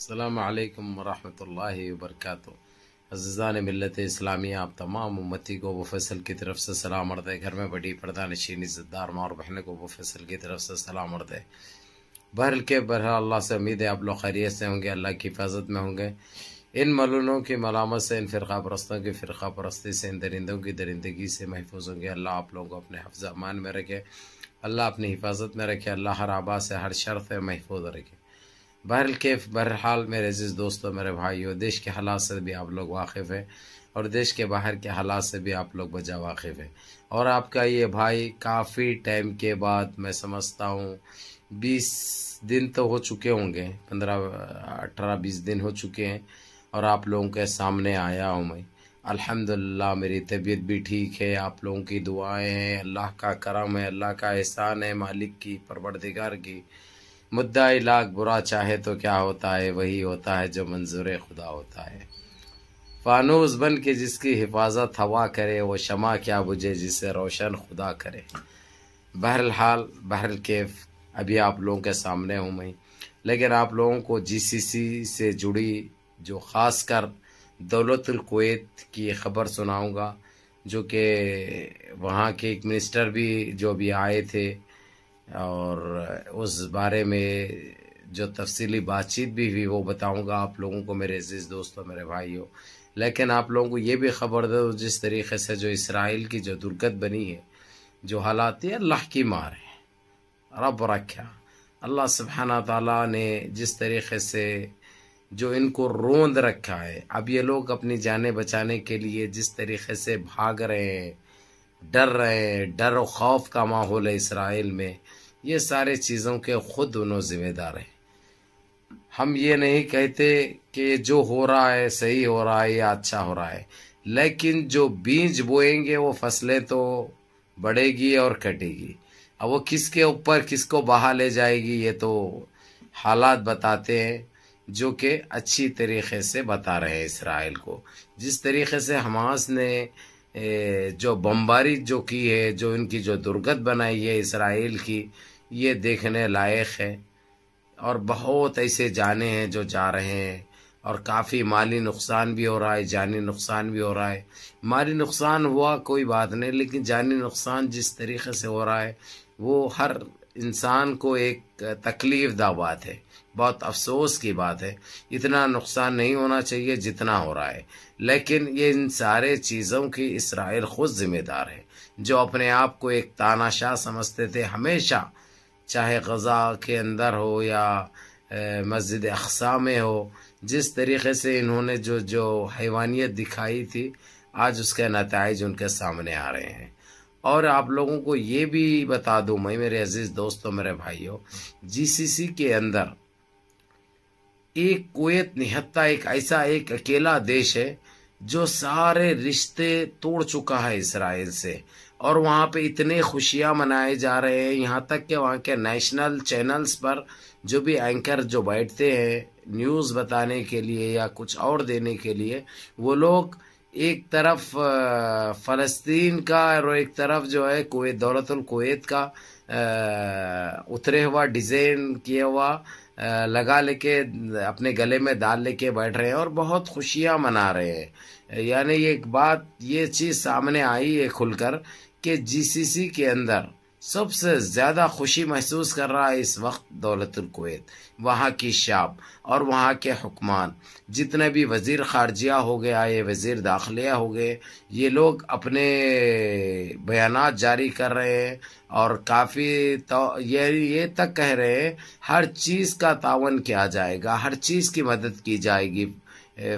अल्लाम वरहमत वर्क अजान मिलत इस्लामी आप तमाम उम्मती को फैसल की तरफ से सलाम अरद घर में बड़ी पर्दा नशीन इज़्ज़तदार माँ और बहन को फैसल की तरफ से सलाम अरद बहरल के बरह अल्लाह से उम्मीद है आप लोग खैरियत से होंगे अल्लाह की हिफाजत में होंगे इन मलूनों की मलामत से इन फ़िरका परस्तों की फ़िरका परस्ती से इन दरिंदों की दरिंदगी से महफूज होंगे अल्लाह आप लोगों को अपने हफ्ज़ अमान में रखे अल्लाह अपनी हिफाजत में रखे अल्लाह हर आबा से हर शर्त से महफूज रखे बहरल के बहरहाल मेरे अजीज़ दोस्तों मेरे भाइयों देश के हालात से भी आप लोग वाकिफ़ हैं और देश के बाहर के हालात से भी आप लोग बजा वाकिफ़ हैं और आपका ये भाई काफ़ी टाइम के बाद मैं समझता हूँ बीस दिन तो हो चुके होंगे पंद्रह अठारह बीस दिन हो चुके हैं और आप लोगों के सामने आया हूँ मैं अल्हम्दुलिल्लाह मेरी तबीयत भी ठीक है आप लोगों की दुआएं हैं अल्लाह का करम है अल्लाह का एहसान है मालिक की परवरदिगार की मुद्दा लाख बुरा चाहे तो क्या होता है वही होता है जो मंजूर खुदा होता है फानूस बन के जिसकी हिफाजत हवा करे वो शमा क्या बुझे जिसे रोशन खुदा करे बहरल हाल बहरल केफ अभी आप लोगों के सामने हूँ मैं लेकिन आप लोगों को जीसीसी से जुड़ी जो ख़ास कर दौलतकुवैत की खबर सुनाऊँगा जो कि वहाँ के एक मिनिस्टर भी जो भी आए थे और उस बारे में जो तफसली बातचीत भी हुई वो बताऊंगा आप लोगों को मेरे अजीज़ दोस्तों मेरे भाइयों लेकिन आप लोगों को ये भी खबर दो जिस तरीके से जो इसराइल की जो दुर्गत बनी है जो हालात है अल्लाह की मार है रब रखा अल्लाह सुबहाना तला ने जिस तरीके से जो इनको रोंद रखा है अब ये लोग अपनी जानें बचाने के लिए जिस तरीके से भाग रहे हैं डर रहे हैं डर और खौफ का माहौल है इसराइल में ये सारे चीज़ों के खुद दोनों जिम्मेदार हैं हम ये नहीं कहते कि जो हो रहा है सही हो रहा है या अच्छा हो रहा है लेकिन जो बीज बोएंगे वो फसलें तो बढ़ेगी और कटेगी अब वो किसके ऊपर किसको बहा ले जाएगी ये तो हालात बताते हैं जो कि अच्छी तरीके से बता रहे हैं इसराइल को जिस तरीके से हमास ने जो बमबारी जो की है जो इनकी जो दुर्गत बनाई है इसराइल की ये देखने लायक है और बहुत ऐसे जाने हैं जो जा रहे हैं और काफ़ी माली नुकसान भी हो रहा है जानी नुकसान भी हो रहा है माली नुकसान हुआ कोई बात नहीं लेकिन जानी नुकसान जिस तरीके से हो रहा है वो हर इंसान को एक तकलीफ दा बात है बहुत अफसोस की बात है इतना नुकसान नहीं होना चाहिए जितना हो रहा है लेकिन ये इन सारे चीज़ों की इसराइल खुद जिम्मेदार है जो अपने आप को एक तानाशाह समझते थे हमेशा चाहे गज़ा के अंदर हो या मस्जिद अकसा में हो जिस तरीके से इन्होंने जो जो हैवानियत दिखाई थी आज उसके नतज उनके सामने आ रहे हैं और आप लोगों को ये भी बता दूँ मैं मेरे अजीज़ दोस्तों मेरे भाइयों जीसीसी के अंदर एक कुवैत निहत्ता एक ऐसा एक अकेला देश है जो सारे रिश्ते तोड़ चुका है इसराइल से और वहाँ पे इतने खुशियाँ मनाए जा रहे हैं यहाँ तक कि वहाँ के नेशनल चैनल्स पर जो भी एंकर जो बैठते हैं न्यूज़ बताने के लिए या कुछ और देने के लिए वो लोग एक तरफ फ़लस्तीन का और एक तरफ जो है कुवैत दौलतुल कुवैत का उतरे हुआ डिज़ाइन किया हुआ लगा लेके अपने गले में दाल लेके बैठ रहे हैं और बहुत खुशियां मना रहे हैं यानी एक बात ये चीज़ सामने आई है खुलकर कि जीसीसी के अंदर सबसे ज़्यादा खुशी महसूस कर रहा है इस वक्त दौलतुलकवैत वहाँ की शाप और वहाँ के हुक्मान जितने भी वज़ीर खारजिया हो गया ये वज़ीर दाखलिया हो गए ये लोग अपने बयान जारी कर रहे हैं और काफ़ी तो ये ये तक कह रहे हैं हर चीज़ का तावन किया जाएगा हर चीज़ की मदद की जाएगी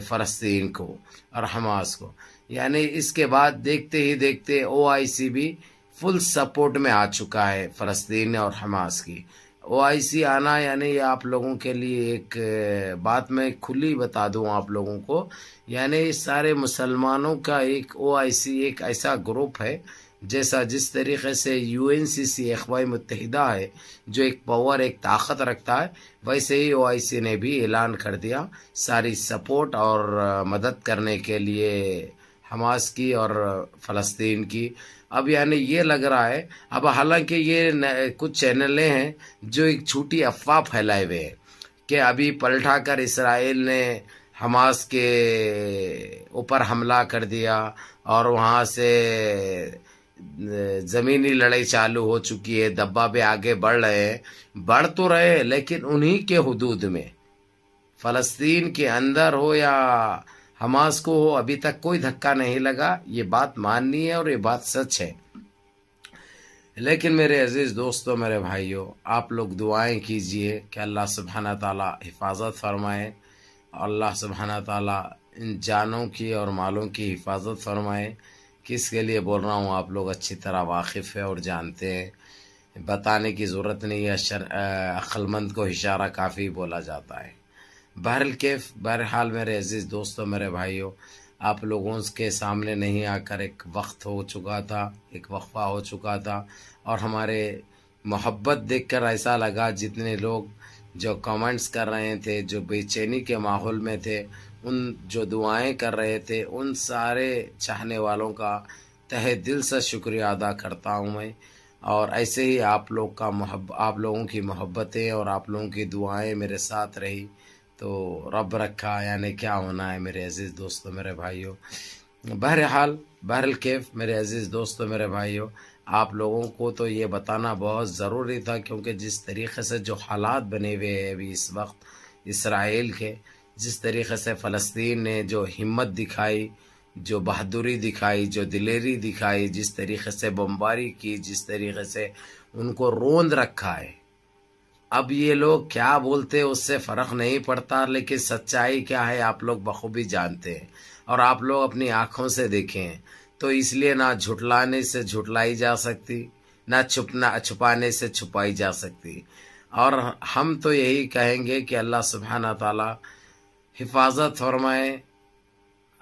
फ़लस्तीन को और हमास को यानी इसके बाद देखते ही देखते ओ आई सी भी फुल सपोर्ट में आ चुका है फ़लस्तीन और हमास की ओ आई सी आना यानी ये आप लोगों के लिए एक बात मैं खुली बता दूं आप लोगों को यानी सारे मुसलमानों का एक ओ आई सी एक ऐसा ग्रुप है जैसा जिस तरीके से यू एन सी सी अखवा मुतहदा है जो एक पावर एक ताकत रखता है वैसे ही ओ आई सी ने भी ऐलान कर दिया सारी सपोर्ट और मदद करने के लिए हमास की और फ़लस्तीन की अब यानी ये लग रहा है अब हालांकि ये कुछ चैनलें हैं जो एक छोटी अफवाह फैलाए हुए हैं कि अभी पलटा कर इसराइल ने हमास के ऊपर हमला कर दिया और वहाँ से ज़मीनी लड़ाई चालू हो चुकी है दब्बा पे आगे बढ़ रहे हैं बढ़ तो रहे लेकिन उन्हीं के हदूद में फ़लस्तीन के अंदर हो या हमास को अभी तक कोई धक्का नहीं लगा ये बात माननी है और ये बात सच है लेकिन मेरे अजीज़ दोस्तों मेरे भाइयों आप लोग दुआएं कीजिए कि अल्लाह सुबहाना ताला हिफाजत फरमाए अल्लाह सुबहाना ताला इन जानों की और मालों की हिफाजत फरमाए किसके लिए बोल रहा हूँ आप लोग अच्छी तरह वाकिफ़ है और जानते हैं बताने की ज़रूरत नहीं है अक्लमंद को इशारा काफ़ी बोला जाता है बहरल कैफ बहरहाल मेरे अजीज़ दोस्तों मेरे भाइयों आप लोगों के सामने नहीं आकर एक वक्त हो चुका था एक वक्फा हो चुका था और हमारे मोहब्बत देखकर ऐसा लगा जितने लोग जो कमेंट्स कर रहे थे जो बेचैनी के माहौल में थे उन जो दुआएं कर रहे थे उन सारे चाहने वालों का तहे दिल से शुक्रिया अदा करता हूं मैं और ऐसे ही आप लोग का मोहब्ब आप लोगों की मोहब्बतें और आप लोगों की दुआएं मेरे साथ रही तो रब रखा यानी क्या होना है मेरे अज़ीज़ दोस्तों मेरे भाइयों बहरहाल बहरल कैफ मेरे अज़ीज़ दोस्तों मेरे भाइयों आप लोगों को तो ये बताना बहुत ज़रूरी था क्योंकि जिस तरीके से जो हालात बने हुए हैं अभी इस वक्त इसराइल के जिस तरीके से फ़लस्तीन ने जो हिम्मत दिखाई जो बहादुरी दिखाई जो दिलेरी दिखाई जिस तरीके से बमबारी की जिस तरीके से उनको रोंद रखा है अब ये लोग क्या बोलते हैं उससे फ़र्क नहीं पड़ता लेकिन सच्चाई क्या है आप लोग बखूबी जानते हैं और आप लोग अपनी आँखों से देखें तो इसलिए ना झुटलाने से झुटलाई जा सकती ना छुपना छुपाने से छुपाई जा सकती और हम तो यही कहेंगे कि अल्लाह सुबहाना ताला हिफाजत फरमाए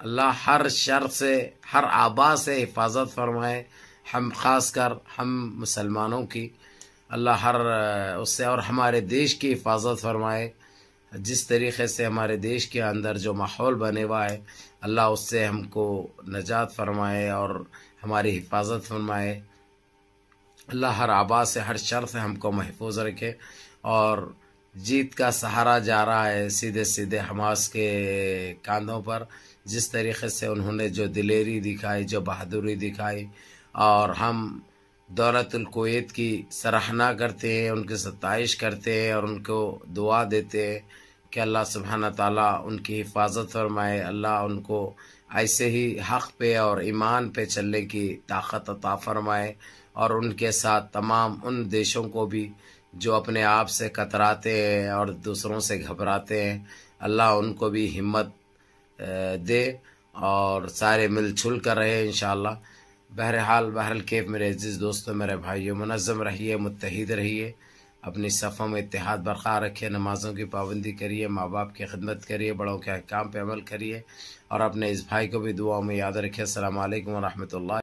अल्लाह हर शर से हर आबा से हिफाजत फरमाए हम खास कर हम मुसलमानों की अल्लाह हर उससे और हमारे देश की हिफाजत फरमाए जिस तरीके से हमारे देश के अंदर जो माहौल बने हुआ है अल्लाह उससे हमको नजात फरमाए और हमारी हिफाजत फरमाए अल्लाह हर आबाद से हर शर से हमको महफूज रखे और जीत का सहारा जा रहा है सीधे सीधे हमास के कांधों पर जिस तरीके से उन्होंने जो दिलेरी दिखाई जो बहादुरी दिखाई और हम कोत की सराहना करते हैं उनकी सत्ताइश करते हैं और उनको दुआ देते हैं कि अल्लाह सुबहाना ताला उनकी हिफाजत फरमाए अल्लाह उनको ऐसे ही हक़ पे और ईमान पे चलने की ताकत अता फरमाए और उनके साथ तमाम उन देशों को भी जो अपने आप से कतराते हैं और दूसरों से घबराते हैं अल्लाह उनको भी हिम्मत दे और सारे मिलजुल कर रहे हैं इन बहरहाल बहरल केफ मेरे अजीज़ दोस्तों मेरे भाइयों मनज़म रहिए मुतहद रहिए अपनी सफ़ों में इतिहाद बरकरार रखिए नमाज़ों की पाबंदी करिए माँ बाप की खिदमत करिए बड़ों के अहकाम पर अमल करिए और अपने इस भाई को भी दुआ में याद रखिए असल वरहमल